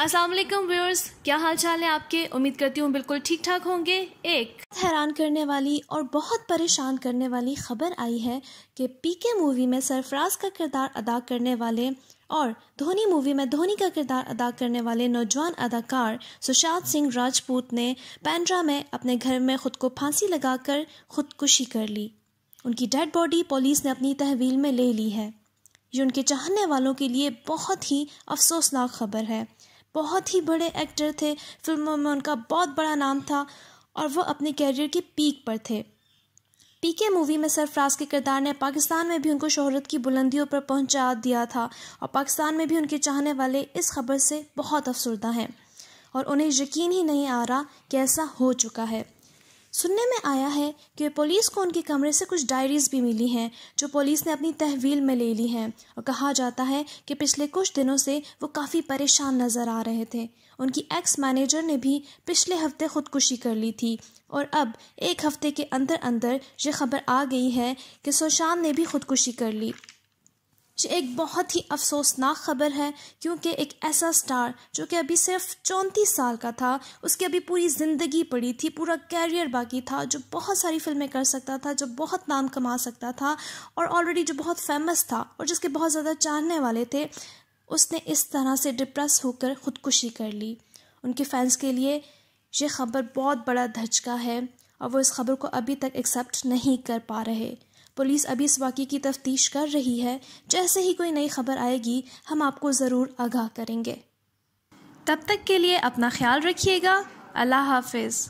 अस्सलाम वालेकुम व्यूअर्स क्या हाल चाल है आपके उम्मीद करती हूँ बिल्कुल ठीक ठाक होंगे एक हैरान करने वाली और बहुत परेशान करने वाली खबर आई है कि पीके मूवी में सरफराज का किरदार अदा करने वाले और धोनी मूवी में धोनी का किरदार अदा करने वाले नौजवान अदाकार सुशांत सिंह राजपूत ने पैंड्रा में अपने घर में खुद को फांसी लगाकर खुदकुशी कर ली उनकी डेड बॉडी पुलिस ने अपनी तहवील में ले ली है ये उनके चाहने वालों के लिए बहुत ही अफसोसनाक खबर है बहुत ही बड़े एक्टर थे फिल्मों में उनका बहुत बड़ा नाम था और वह अपने कैरियर की पीक पर थे पीके मूवी में सरफराज के किरदार ने पाकिस्तान में भी उनको शोहरत की बुलंदियों पर पहुंचा दिया था और पाकिस्तान में भी उनके चाहने वाले इस खबर से बहुत अफसरदा हैं और उन्हें यकीन ही नहीं आ रहा कि ऐसा हो चुका है सुनने में आया है कि पुलिस को उनके कमरे से कुछ डायरीज़ भी मिली हैं जो पुलिस ने अपनी तहवील में ले ली हैं और कहा जाता है कि पिछले कुछ दिनों से वो काफ़ी परेशान नज़र आ रहे थे उनकी एक्स मैनेजर ने भी पिछले हफ्ते खुदकुशी कर ली थी और अब एक हफ्ते के अंदर अंदर ये खबर आ गई है कि सुशांत ने भी खुदकुशी कर ली ये एक बहुत ही अफसोसनाक खबर है क्योंकि एक ऐसा स्टार जो कि अभी सिर्फ चौंतीस साल का था उसकी अभी पूरी ज़िंदगी पड़ी थी पूरा कैरियर बाकी था जो बहुत सारी फिल्में कर सकता था जो बहुत नाम कमा सकता था और ऑलरेडी जो बहुत फेमस था और जिसके बहुत ज़्यादा चाहने वाले थे उसने इस तरह से डिप्रेस होकर ख़ुदकुशी कर ली उनके फैंस के लिए ये खबर बहुत बड़ा धचका है और वो इस खबर को अभी तक एक्सेप्ट नहीं कर पा रहे पुलिस अभी इस वाक्य की तफ्तीश कर रही है जैसे ही कोई नई खबर आएगी हम आपको ज़रूर आगाह करेंगे तब तक के लिए अपना ख्याल रखिएगा अल्लाह हाफिज़